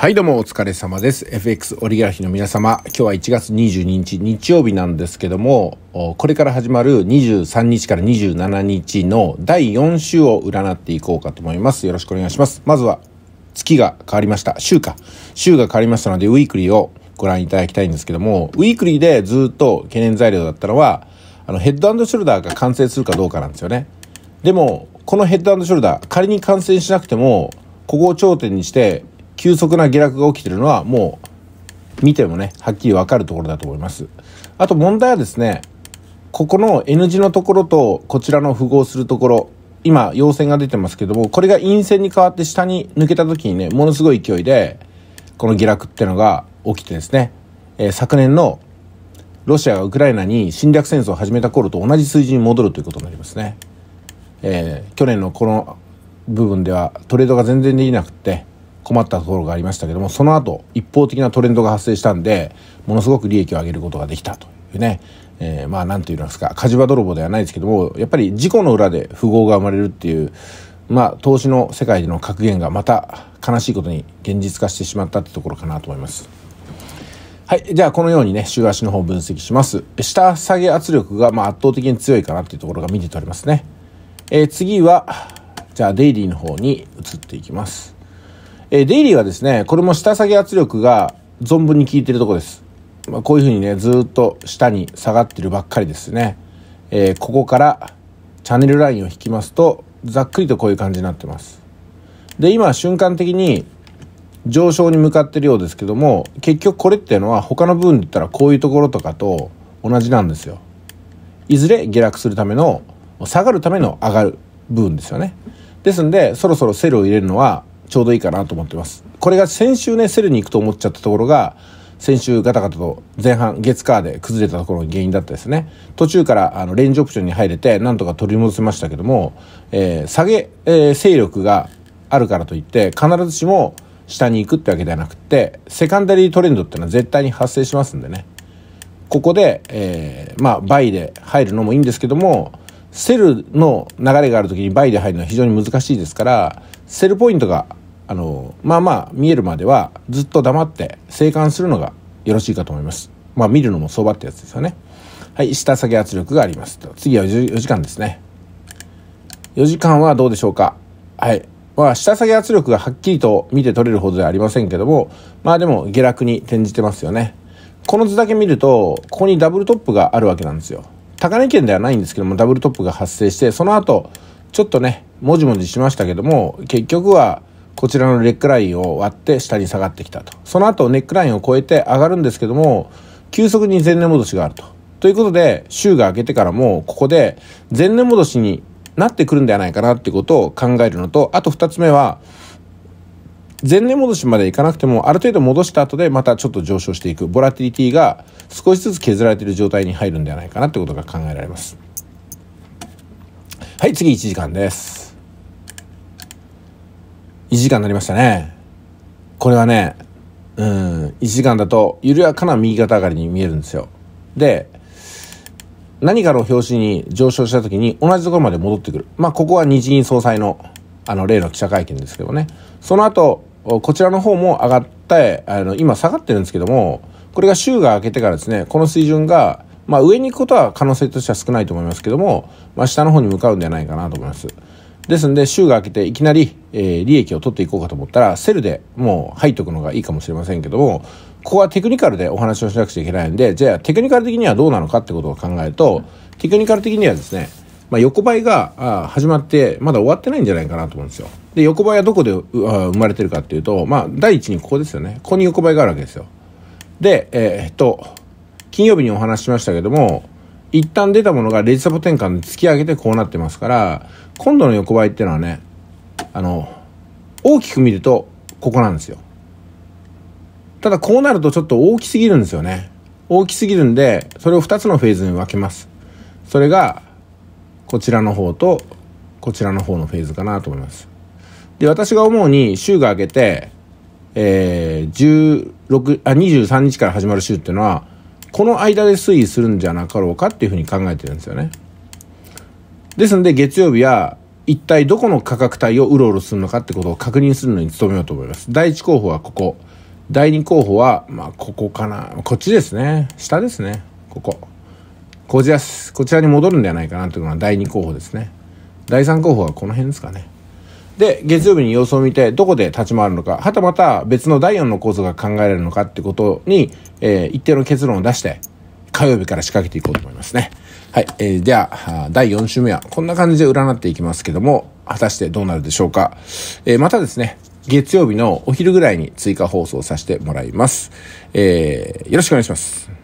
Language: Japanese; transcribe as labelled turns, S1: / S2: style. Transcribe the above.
S1: はいどうもお疲れ様です。FX オリガラヒの皆様、今日は1月22日日曜日なんですけども、これから始まる23日から27日の第4週を占っていこうかと思います。よろしくお願いします。まずは月が変わりました。週か。週が変わりましたので、ウィークリーをご覧いただきたいんですけども、ウィークリーでずっと懸念材料だったのは、あのヘッドショルダーが完成するかどうかなんですよね。でも、このヘッドショルダー、仮に完成しなくても、ここを頂点にして急速な下落が起きてるのはもう見てもね、はっきりわかるところだと思います。あと問題はですね、ここの N 字のところとこちらの符号するところ、今陽線が出てますけども、これが陰線に変わって下に抜けた時にね、ものすごい勢いで、この下落ってのが起きてですね、えー、昨年のロシアがウクライナに侵略戦争を始めた頃と同じ水準に戻るということになりますね。えー、去年のこの部分ではトレードが全然できなくって、困ったところがありましたけどもその後一方的なトレンドが発生したんでものすごく利益を上げることができたというね、えー、まあ何て言うんですか火事場泥棒ではないですけどもやっぱり事故の裏で富豪が生まれるっていうまあ投資の世界での格言がまた悲しいことに現実化してしまったってところかなと思います。はい。じゃあ、このようにね、週足の方分析します。下下げ圧力が、まあ、圧倒的に強いかなっていうところが見て取れますね。えー、次は、じゃあ、デイリーの方に移っていきます。えー、デイリーはですね、これも下下げ圧力が存分に効いてるとこです。まあ、こういうふうにね、ずっと下に下がってるばっかりですね。えー、ここからチャンネルラインを引きますと、ざっくりとこういう感じになってます。で、今瞬間的に上昇に向かってるようですけども、結局これっていうのは他の部分で言ったらこういうところとかと同じなんですよ。いずれ下落するための、下がるための上がる部分ですよね。ですんで、そろそろセルを入れるのはちょうどいいかなと思ってます。これが先週ね、セルに行くと思っちゃったところが、先週ガタガタと前半月カーで崩れたところが原因だったですね。途中からあのレンジオプションに入れてなんとか取り戻せましたけども、えー、下げ、えー、勢力があるからといって必ずしも下に行くってわけではなくて、セカンダリートレンドってのは絶対に発生しますんでね。ここで、えー、まあ、倍で入るのもいいんですけども、セルの流れがある時に倍で入るのは非常に難しいですから、セルポイントがあのまあまあ見えるまではずっと黙って静観するのがよろしいかと思いますまあ見るのも相場ってやつですよねはい下下げ圧力があります次は 4, 4時間ですね4時間はどうでしょうかはいまあ下下げ圧力がはっきりと見て取れるほどではありませんけどもまあでも下落に転じてますよねこの図だけ見るとここにダブルトップがあるわけなんですよ高値圏ではないんですけどもダブルトップが発生してその後ちょっとねもじもじしましたけども結局はこちらのレックラインを割って下に下がってきたと。その後、ネックラインを超えて上がるんですけども、急速に前年戻しがあると。ということで、週が明けてからも、ここで前年戻しになってくるんではないかなっていうことを考えるのと、あと2つ目は、前年戻しまでいかなくても、ある程度戻した後でまたちょっと上昇していく、ボラティリティが少しずつ削られている状態に入るんではないかなってことが考えられます。はい、次1時間です。1時間になりましたね。これはね、うん、1時間だと緩やかな右肩上がりに見えるんですよ。で、何かの拍子に上昇した時に同じところまで戻ってくる。まあ、ここは日銀総裁の、あの、例の記者会見ですけどね。その後、こちらの方も上がって、あの、今下がってるんですけども、これが週が明けてからですね、この水準が、まあ、上に行くことは可能性としては少ないと思いますけども、まあ、下の方に向かうんではないかなと思います。ですんで、週が明けていきなり、えー、利益を取っていこうかと思ったら、セルでもう入っとくのがいいかもしれませんけども、ここはテクニカルでお話をしなくちゃいけないんで、じゃあテクニカル的にはどうなのかってことを考えると、テクニカル的にはですね、まあ、横ばいが始まってまだ終わってないんじゃないかなと思うんですよ。で横ばいはどこで生まれてるかっていうと、まあ、第一にここですよねここに横ばいがあるわけですよ。で、えー、っと金曜日にお話ししましたけども一旦出たものがレジサポ転換で突き上げてこうなってますから、今度の横ばいっていうのはね、あの、大きく見るとここなんですよ。ただこうなるとちょっと大きすぎるんですよね。大きすぎるんで、それを2つのフェーズに分けます。それが、こちらの方と、こちらの方のフェーズかなと思います。で、私が思うに週が明けて、えー、16あ23日から始まる週っていうのはこの間で推移するんじゃなかろうかっていうふうに考えてるんですよね。ですので月曜日は一体どこの価格帯をうろうろするのかってことを確認するのに努めようと思います。第1候補はここ。第2候補は、まあ、ここかな。こっちですね。下ですね。ここ。こちら、こちらに戻るんではないかなというのは第2候補ですね。第3候補はこの辺ですかね。で、月曜日に様子を見て、どこで立ち回るのか、はたまた別の第4の構造が考えられるのかってことに、えー、一定の結論を出して、火曜日から仕掛けていこうと思いますね。はい。えー、では、第4週目は、こんな感じで占っていきますけども、果たしてどうなるでしょうか。えー、またですね、月曜日のお昼ぐらいに追加放送させてもらいます。えー、よろしくお願いします。